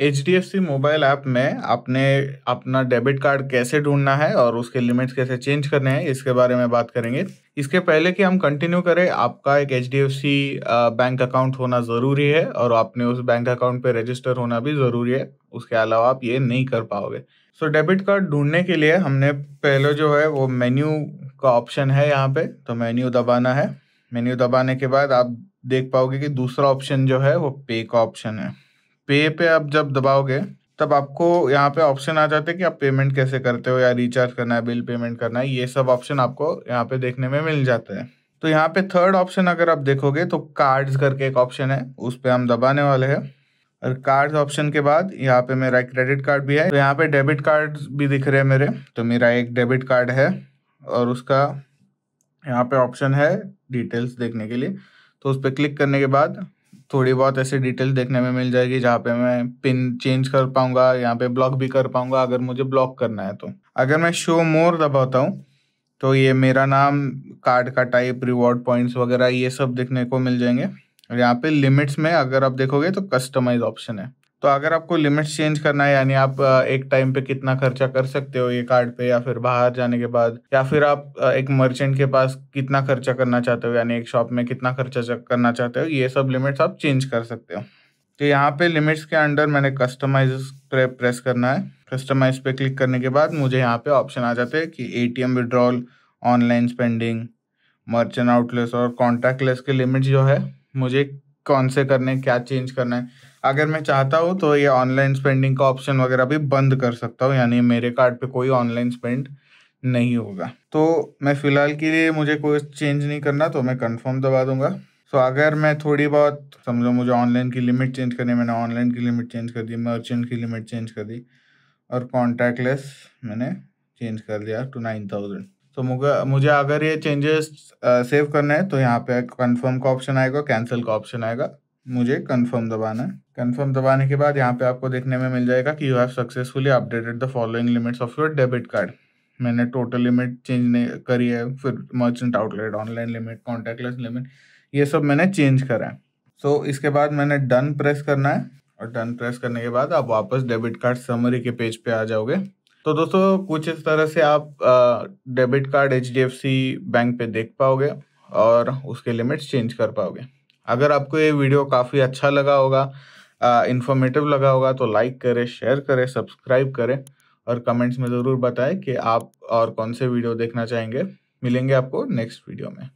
H D F C mobile app में आपने अपना डेबिट कार्ड कैसे ढूंढना है और उसके लिमिट्स कैसे चेंज करने हैं इसके बारे में बात करेंगे इसके पहले कि हम कंटिन्यू करें आपका एक H D F C bank account होना ज़रूरी है और आपने उस बैंक अकाउंट पे रजिस्टर होना भी ज़रूरी है उसके अलावा आप ये नहीं कर पाओगे सो डेबिट कार्ड ढूंढने के लिए हमने पहले जो है वो मेन्यू का ऑप्शन है यहाँ पे तो मेन्यू दबाना है मेन्यू दबाने के बाद आप देख पाओगे कि दूसरा ऑप्शन जो है वो पे का ऑप्शन है पे पे आप जब दबाओगे तब आपको यहाँ पे ऑप्शन आ जाते हैं कि आप पेमेंट कैसे करते हो या रिचार्ज करना है बिल पेमेंट करना है ये सब ऑप्शन आपको यहाँ पे देखने में मिल जाता है तो यहाँ पे थर्ड ऑप्शन अगर आप देखोगे तो कार्ड्स करके एक ऑप्शन है उस पर हम दबाने वाले हैं और कार्ड्स ऑप्शन के बाद यहाँ पे मेरा क्रेडिट कार्ड भी है तो यहाँ पे डेबिट कार्ड भी दिख रहे हैं मेरे तो मेरा एक डेबिट कार्ड है और उसका यहाँ पे ऑप्शन है डिटेल्स देखने के लिए तो उस पर क्लिक करने के बाद थोड़ी बहुत ऐसे डिटेल देखने में मिल जाएगी जहाँ पे मैं पिन चेंज कर पाऊंगा यहाँ पे ब्लॉक भी कर पाऊंगा अगर मुझे ब्लॉक करना है तो अगर मैं शो मोर दबाता हूँ तो ये मेरा नाम कार्ड का टाइप रिवॉर्ड पॉइंट्स वगैरह ये सब देखने को मिल जाएंगे और यहाँ पे लिमिट्स में अगर आप देखोगे तो कस्टमाइज ऑप्शन है तो अगर आपको लिमिट्स चेंज करना है यानी आप एक टाइम पे कितना खर्चा कर सकते हो ये कार्ड पे या फिर बाहर जाने के बाद या फिर आप एक मर्चेंट के पास कितना खर्चा करना चाहते हो यानी एक शॉप में कितना खर्चा करना चाहते हो ये सब लिमिट्स आप चेंज कर सकते हो तो यहाँ पे लिमिट्स के अंडर मैंने कस्टमाइज प्रेस करना है कस्टमाइज पे क्लिक करने के बाद मुझे यहाँ पे ऑप्शन आ जाते हैं कि A T M withdrawal online spending merchant outlets और लेस के लिमिट जो है मुझे कौन से करने क्या चेंज करना है अगर मैं चाहता हूँ तो ये ऑनलाइन स्पेंडिंग का ऑप्शन वगैरह भी बंद कर सकता हूँ यानी मेरे कार्ड पे कोई ऑनलाइन स्पेंड नहीं होगा तो मैं फ़िलहाल के लिए मुझे कोई चेंज नहीं करना तो मैं कंफर्म दबा दूंगा सो अगर मैं थोड़ी बहुत समझो मुझे ऑनलाइन की लिमिट चेंज करनी मैंने ऑनलाइन की लिमिट चेंज कर दी मर्चेंट की लिमिट चेंज कर दी और कॉन्टैक्टलेस मैंने चेंज कर दिया टू नाइन थाउजेंड तो मुझे मुझे अगर ये चेंजेस सेव करना है तो यहाँ पे कंफर्म का ऑप्शन आएगा कैंसिल का ऑप्शन आएगा मुझे कंफर्म दबाना है कंफर्म दबाने के बाद यहाँ पे आपको देखने में मिल जाएगा कि you have successfully updated the following limits of your debit card मैंने टोटल लिमिट चेंज नहीं करी है फिर merchant outlet online limit contactless limit ये सब मैंने चेंज करा है सो so, इसके बाद मैंने डन प्रेस करना है और डन प्रेस करने के बाद आप वापस डेबिट कार्ड समरी के पेज पे आ जाओगे तो दोस्तों कुछ इस तरह से आप डेबिट कार्ड एच बैंक पे देख पाओगे और उसके लिमिट्स चेंज कर पाओगे अगर आपको ये वीडियो काफ़ी अच्छा लगा होगा इन्फॉर्मेटिव लगा होगा तो लाइक करें शेयर करें सब्सक्राइब करें और कमेंट्स में ज़रूर बताएं कि आप और कौन से वीडियो देखना चाहेंगे मिलेंगे आपको नेक्स्ट वीडियो में